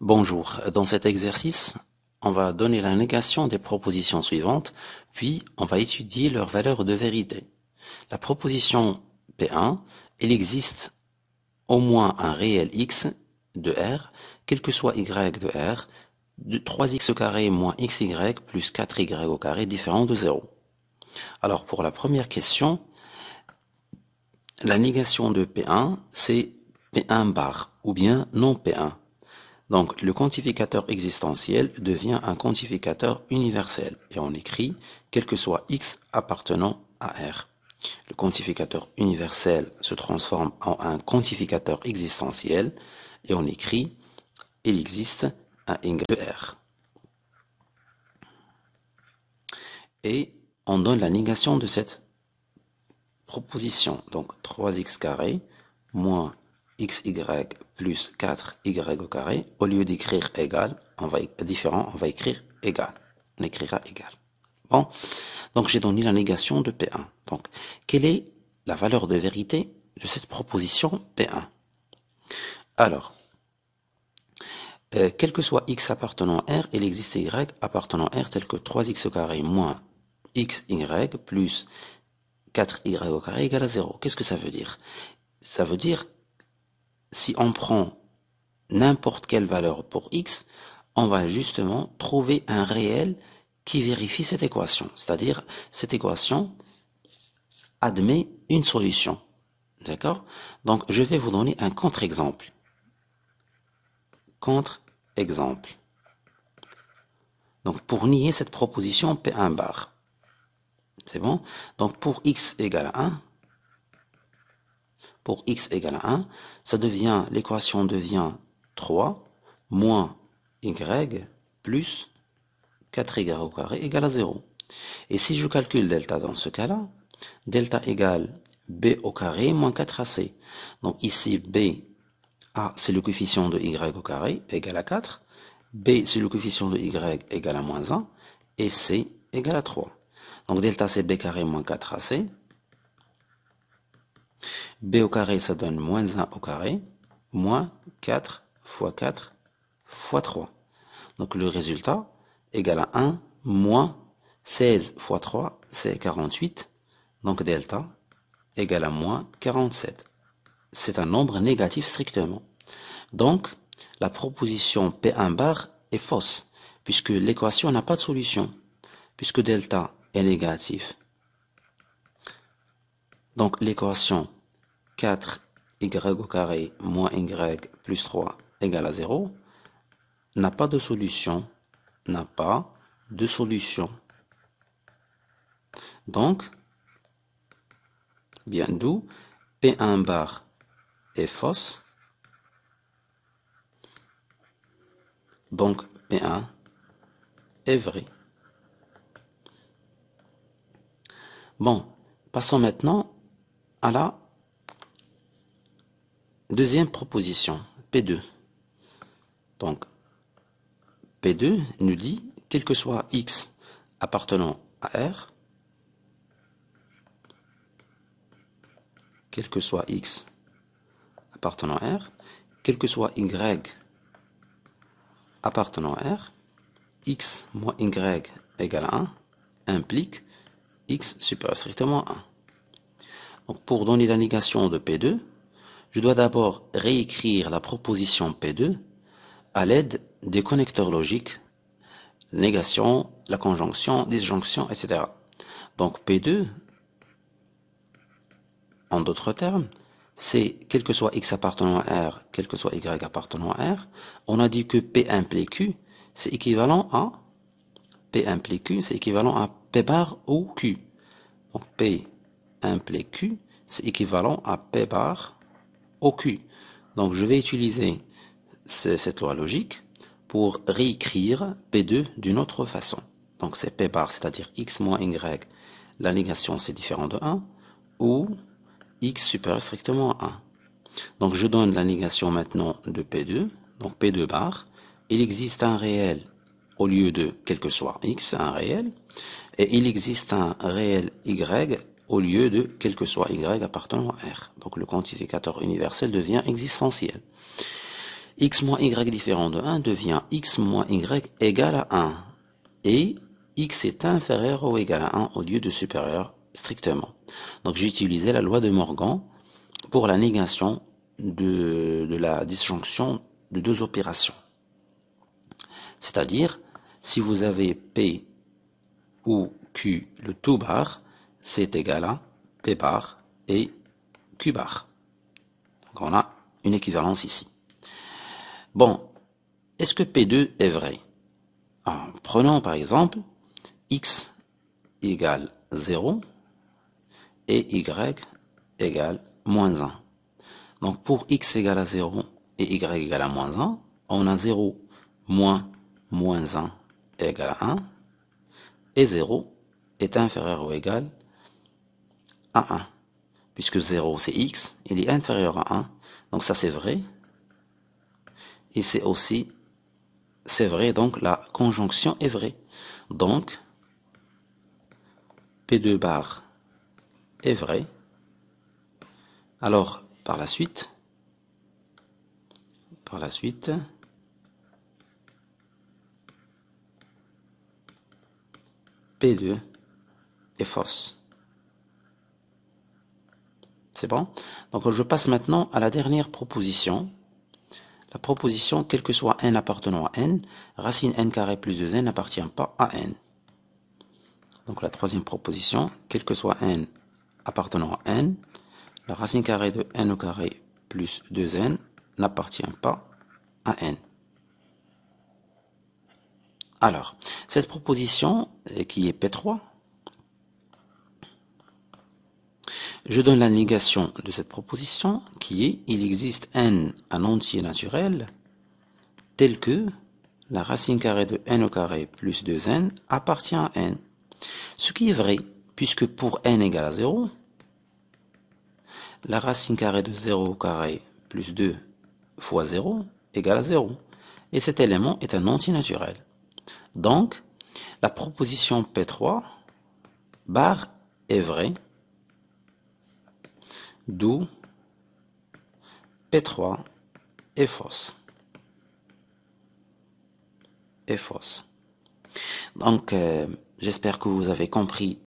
Bonjour. Dans cet exercice, on va donner la négation des propositions suivantes, puis on va étudier leur valeur de vérité. La proposition P1, il existe au moins un réel x de R, quel que soit y de R, de 3x carré moins xy plus 4y au carré différent de 0. Alors pour la première question, la négation de P1, c'est P1 bar, ou bien non P1. Donc le quantificateur existentiel devient un quantificateur universel et on écrit quel que soit x appartenant à R. Le quantificateur universel se transforme en un quantificateur existentiel et on écrit il existe un R. Et on donne la négation de cette proposition. Donc 3x carré moins xy plus 4y au carré, au lieu d'écrire égal, on va, différent, on va écrire égal. On écrira égal. Bon, donc j'ai donné la négation de P1. Donc, quelle est la valeur de vérité de cette proposition P1 Alors, euh, quel que soit x appartenant à R, il existe y appartenant à R tel que 3x au carré moins xy plus 4y au carré égale à 0. Qu'est-ce que ça veut dire Ça veut dire si on prend n'importe quelle valeur pour x, on va justement trouver un réel qui vérifie cette équation. C'est-à-dire, cette équation admet une solution. D'accord Donc, je vais vous donner un contre-exemple. Contre-exemple. Donc, pour nier cette proposition, P1 bar. C'est bon Donc, pour x égale à 1, pour x égale à 1, ça devient, l'équation devient 3 moins y plus 4y au carré égale à 0. Et si je calcule delta dans ce cas-là, delta égale b au carré moins 4ac. Donc ici, b, a, c'est le coefficient de y au carré égale à 4, b, c'est le coefficient de y égale à moins 1, et c égale à 3. Donc delta c'est b carré moins 4ac, b au carré, ça donne moins 1 au carré, moins 4 fois 4 fois 3. Donc le résultat égale à 1 moins 16 fois 3, c'est 48. Donc delta égale à moins 47. C'est un nombre négatif strictement. Donc, la proposition P1 bar est fausse, puisque l'équation n'a pas de solution, puisque delta est négatif. Donc, l'équation 4 y au carré moins y plus 3 égale à 0 n'a pas de solution, n'a pas de solution. Donc, bien d'où P1 bar est fausse. Donc P1 est vrai. Bon, passons maintenant à la Deuxième proposition, P2. Donc, P2 nous dit, quel que soit X appartenant à R, quel que soit X appartenant à R, quel que soit Y appartenant à R, X moins Y égale à 1 implique X supérieur strictement à 1. Donc, pour donner la négation de P2, je dois d'abord réécrire la proposition P2 à l'aide des connecteurs logiques, négation, la conjonction, disjonction, etc. Donc P2, en d'autres termes, c'est quel que soit x appartenant à R, quel que soit y appartenant à R, on a dit que P implique Q, c'est équivalent à P implique Q, c'est équivalent à P bar ou Q. Donc P implique Q, c'est équivalent à P bar donc je vais utiliser cette loi logique pour réécrire P2 d'une autre façon. Donc c'est P bar, c'est-à-dire x moins y, la négation c'est différent de 1, ou x supérieur strictement à 1. Donc je donne la négation maintenant de P2, donc P2 bar, il existe un réel au lieu de quel que soit x, un réel, et il existe un réel y au lieu de quel que soit y appartenant à r. Donc le quantificateur universel devient existentiel. x moins y différent de 1 devient x moins y égal à 1. Et x est inférieur ou égal à 1 au lieu de supérieur strictement. Donc j'utilisais la loi de Morgan pour la négation de, de la disjonction de deux opérations. C'est-à-dire, si vous avez P ou Q, le tout bar, c'est égal à P bar et Q bar. Donc on a une équivalence ici. Bon, est-ce que P2 est vrai Prenons par exemple x égale 0 et y égale moins 1. Donc pour x égale à 0 et y égale à moins 1, on a 0 moins moins 1 égale à 1 et 0 est inférieur ou égal à à 1, puisque 0 c'est x, il est inférieur à 1, donc ça c'est vrai, et c'est aussi, c'est vrai, donc la conjonction est vraie. Donc, P2 bar est vrai. Alors, par la suite, par la suite, P2 est fausse. C'est bon Donc je passe maintenant à la dernière proposition. La proposition, quel que soit n appartenant à n, racine n carré plus 2n n'appartient pas à n. Donc la troisième proposition, quel que soit n appartenant à n, la racine carrée de n au carré plus 2n n'appartient pas à n. Alors, cette proposition euh, qui est P3, Je donne la négation de cette proposition qui est il existe n un entier naturel tel que la racine carrée de n au carré plus 2n appartient à n. Ce qui est vrai, puisque pour n égale à 0, la racine carrée de 0 au carré plus 2 fois 0 égale à 0. Et cet élément est un entier naturel. Donc, la proposition P3 bar est vraie d'où P3 est fausse. Est fausse. Donc, euh, j'espère que vous avez compris